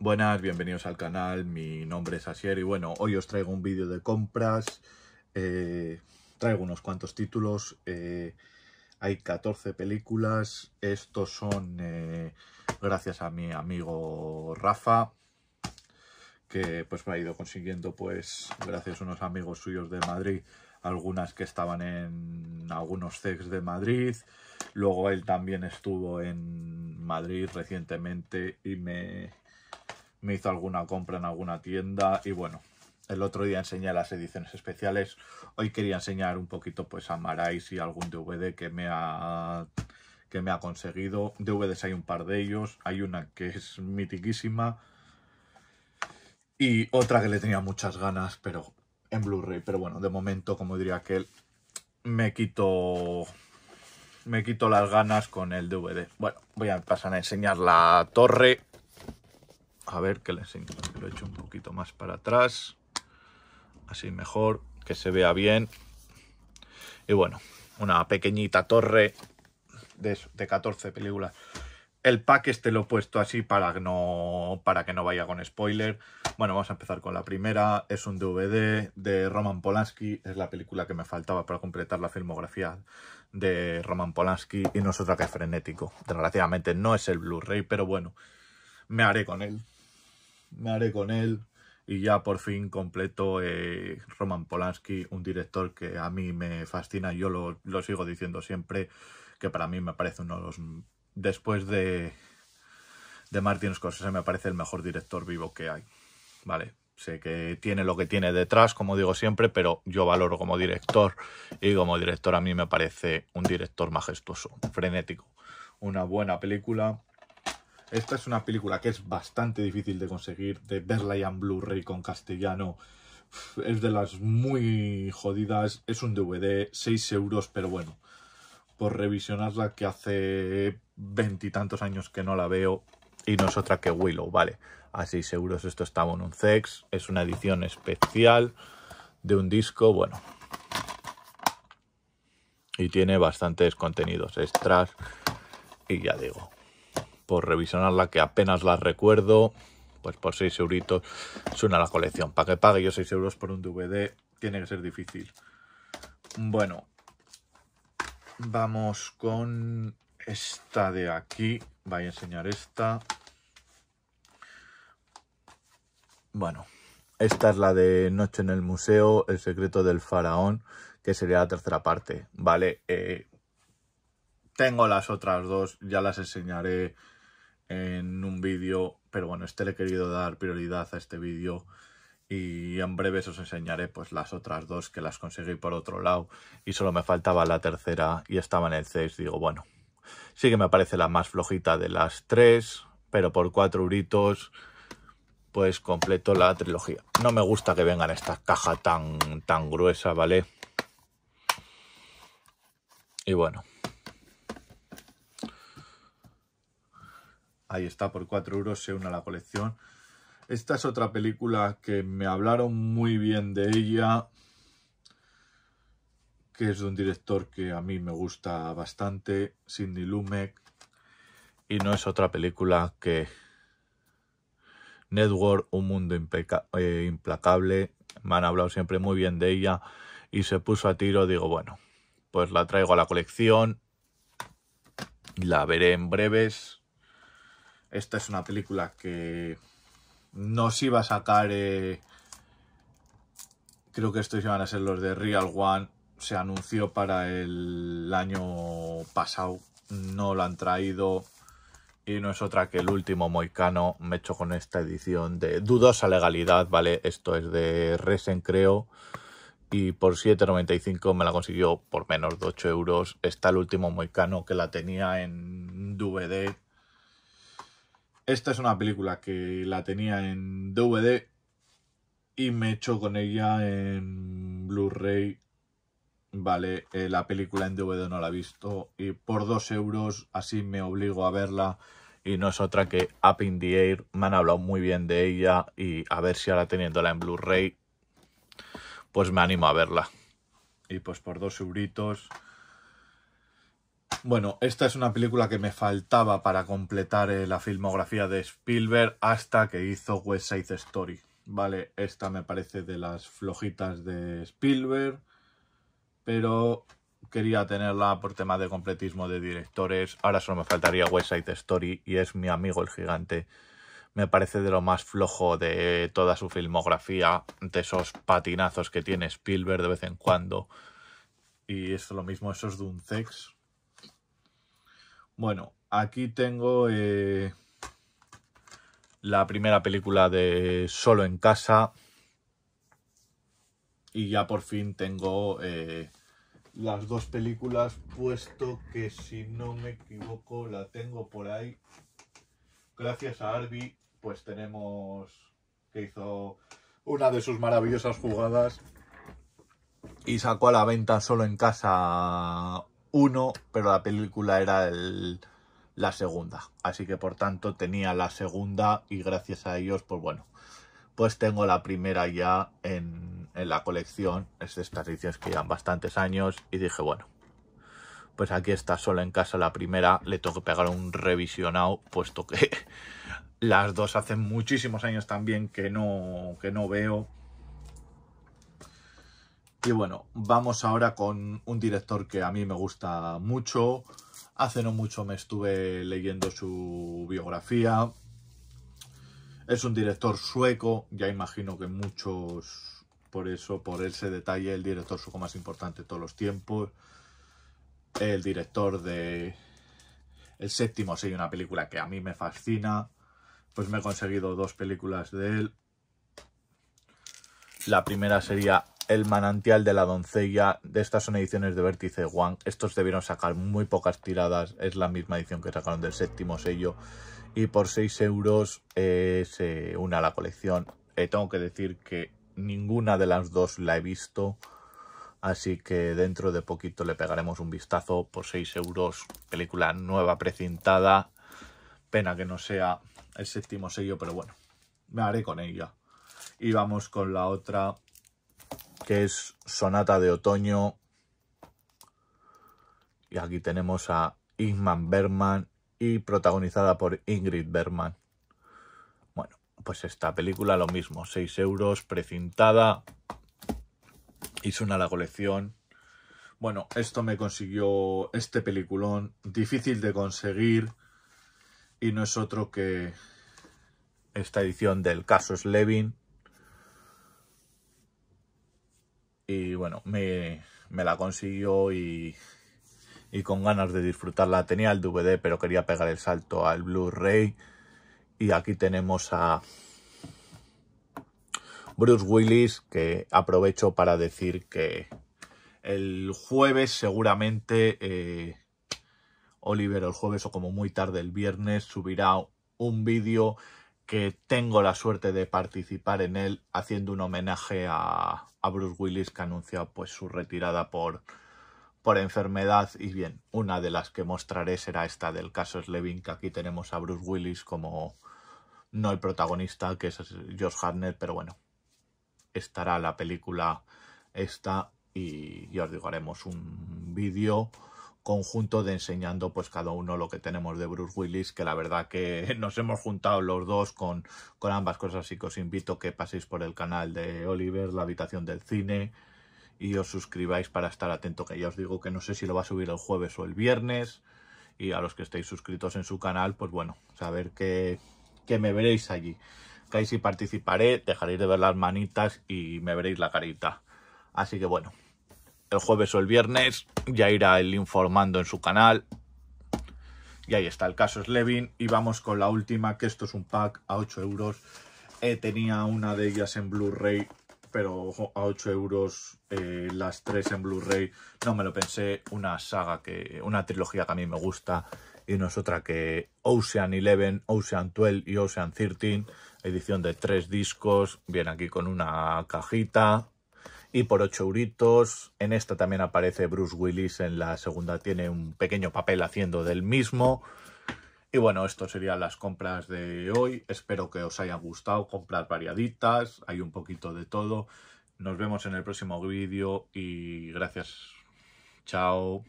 Buenas, bienvenidos al canal, mi nombre es Asier y bueno, hoy os traigo un vídeo de compras, eh, traigo unos cuantos títulos, eh, hay 14 películas, estos son eh, gracias a mi amigo Rafa, que pues me ha ido consiguiendo pues gracias a unos amigos suyos de Madrid algunas que estaban en algunos CEX de Madrid. Luego él también estuvo en Madrid recientemente y me me hizo alguna compra en alguna tienda y bueno, el otro día enseñé las ediciones especiales. Hoy quería enseñar un poquito pues a Marais y algún DVD que me ha que me ha conseguido. DVDs hay un par de ellos. Hay una que es mitiquísima. Y otra que le tenía muchas ganas, pero en Blu-ray. Pero bueno, de momento, como diría aquel, me quito. Me quito las ganas con el DVD. Bueno, voy a pasar a enseñar la torre. A ver que les enseño, lo echo un poquito más para atrás. Así mejor, que se vea bien. Y bueno, una pequeñita torre de, 14 películas. El pack este lo he puesto así para no, para que no vaya con spoiler. Bueno, vamos a empezar con la primera. Es un DVD de Roman Polanski. Es la película que me faltaba para completar la filmografía de Roman Polanski. Y no es otra que Frenético. Desgraciadamente no es el Blu-ray, pero bueno, me haré con él me haré con él y ya por fin completo eh, Roman Polanski, un director que a mí me fascina, yo lo, sigo diciendo siempre, que para mí me parece uno de los... Después de, de Martin Scorsese me parece el mejor director vivo que hay, ¿vale? Sé que tiene lo que tiene detrás, como digo siempre, pero yo valoro como director y como director a mí me parece un director majestuoso, frenético. Una buena película, esta es una película que es bastante difícil de conseguir, de verla en Blu-ray con castellano. Es de las muy jodidas, es un DVD, 6 euros, pero bueno, por revisionarla que hace veintitantos años que no la veo y no es otra que Willow, vale. A 6 euros esto estaba en un sex, es una edición especial de un disco, bueno. Y tiene bastantes contenidos extras y ya digo, por revisionarla, que apenas la recuerdo. Pues por 6 euritos suena la colección. Para que pague yo 6 euros por un DVD, tiene que ser difícil. Bueno, vamos con esta de aquí. Voy a enseñar esta. Bueno, esta es la de Noche en el Museo, El secreto del faraón, que sería la tercera parte. Vale, eh, tengo las otras dos, ya las enseñaré en un vídeo, pero bueno, este le he querido dar prioridad a este vídeo y en breves os enseñaré pues las otras dos que las conseguí por otro lado y solo me faltaba la tercera y estaba en el 6, digo bueno, sí que me parece la más flojita de las tres, pero por cuatro gritos pues completo la trilogía. No me gusta que vengan estas cajas tan, tan gruesas, ¿vale? Y bueno, Ahí está, por 4 euros se une a la colección. Esta es otra película que me hablaron muy bien de ella, que es de un director que a mí me gusta bastante, Sidney Lumet, y no es otra película que Network, Un Mundo eh, Implacable. Me han hablado siempre muy bien de ella y se puso a tiro. Digo, bueno, pues la traigo a la colección, la veré en breves esta es una película que nos iba a sacar... Eh, creo que estos iban a ser los de Real One. Se anunció para el año pasado. No lo han traído. Y no es otra que el último Moicano. Me hecho con esta edición de dudosa legalidad, ¿vale? Esto es de Resen, creo. Y por 7,95 me la consiguió por menos de 8 euros. Está el último Moicano que la tenía en DVD esta es una película que la tenía en DVD y me echo con ella en Blu-ray. Vale, eh, la película en DVD no la he visto y por dos euros así me obligo a verla y no es otra que Up in the Air. Me han hablado muy bien de ella y a ver si ahora teniéndola en Blu-ray, pues me animo a verla. Y pues por dos euritos bueno, esta es una película que me faltaba para completar eh, la filmografía de Spielberg hasta que hizo West Side Story. Vale, esta me parece de las flojitas de Spielberg, pero quería tenerla por tema de completismo de directores. Ahora solo me faltaría West Side Story y es mi amigo el gigante. Me parece de lo más flojo de toda su filmografía, de esos patinazos que tiene Spielberg de vez en cuando. Y es lo mismo, esos sex. Bueno, aquí tengo eh, la primera película de Solo en casa. Y ya por fin tengo eh, las dos películas, puesto que si no me equivoco la tengo por ahí. Gracias a Arby, pues tenemos que hizo una de sus maravillosas jugadas y sacó a la venta solo en casa uno, pero la película era la segunda. Así que por tanto tenía la segunda y gracias a ellos, pues bueno, pues tengo la primera ya en, la colección. Es de estas ediciones que llevan bastantes años y dije, bueno, pues aquí está sola en casa la primera. Le tengo que pegar un revisionado, puesto que las dos hacen muchísimos años también que no, que no veo y bueno, vamos ahora con un director que a mí me gusta mucho. Hace no mucho me estuve leyendo su biografía. Es un director sueco, ya imagino que muchos por eso, por él se detalle el director sueco más importante de todos los tiempos. El director de El séptimo sí, una película que a mí me fascina. Pues me he conseguido dos películas de él. La primera sería el manantial de la doncella. De estas son ediciones de Vértice One. Estos debieron sacar muy pocas tiradas. Es la misma edición que sacaron del séptimo sello. Y por 6 euros eh, se une a la colección. Eh, tengo que decir que ninguna de las dos la he visto. Así que dentro de poquito le pegaremos un vistazo por 6 euros. Película nueva precintada. Pena que no sea el séptimo sello, pero bueno, me haré con ella. Y vamos con la otra que es Sonata de Otoño. Y aquí tenemos a Ingman Berman y protagonizada por Ingrid Berman. Bueno, pues esta película lo mismo, 6 euros, precintada. Hizo a la colección. Bueno, esto me consiguió este peliculón, difícil de conseguir y no es otro que esta edición del Caso Slevin Y bueno, me, la consiguió y, con ganas de disfrutarla. Tenía el DVD, pero quería pegar el salto al Blu-ray. Y aquí tenemos a Bruce Willis, que aprovecho para decir que el jueves seguramente, eh, Oliver, el jueves o como muy tarde el viernes, subirá un vídeo que tengo la suerte de participar en él haciendo un homenaje a, Bruce Willis que anuncia pues su retirada por, por enfermedad y bien, una de las que mostraré será esta del caso Slevin que aquí tenemos a Bruce Willis como no el protagonista que es Josh Hartnett pero bueno, estará la película esta y yo os digo haremos un vídeo conjunto de enseñando pues cada uno lo que tenemos de Bruce Willis, que la verdad que nos hemos juntado los dos con, con ambas cosas, y que os invito a que paséis por el canal de Oliver, la habitación del cine, y os suscribáis para estar atento, que ya os digo que no sé si lo va a subir el jueves o el viernes, y a los que estéis suscritos en su canal, pues bueno, saber que, que me veréis allí. Que ahí si participaré, dejaréis de ver las manitas y me veréis la carita. Así que bueno, el jueves o el viernes, ya irá el informando en su canal. Y ahí está, el caso es Levin. Y vamos con la última, que esto es un pack a 8 euros. Eh, tenía una de ellas en Blu-ray, pero a 8 euros eh, las tres en Blu-ray. No me lo pensé, una saga, que una trilogía que a mí me gusta. Y no es otra que Ocean 11, Ocean 12 y Ocean 13. Edición de tres discos. Viene aquí con una cajita y por 8 euritos. En esta también aparece Bruce Willis, en la segunda tiene un pequeño papel haciendo del mismo. Y bueno, esto serían las compras de hoy. Espero que os hayan gustado, compras variaditas, hay un poquito de todo. Nos vemos en el próximo vídeo y gracias. Chao.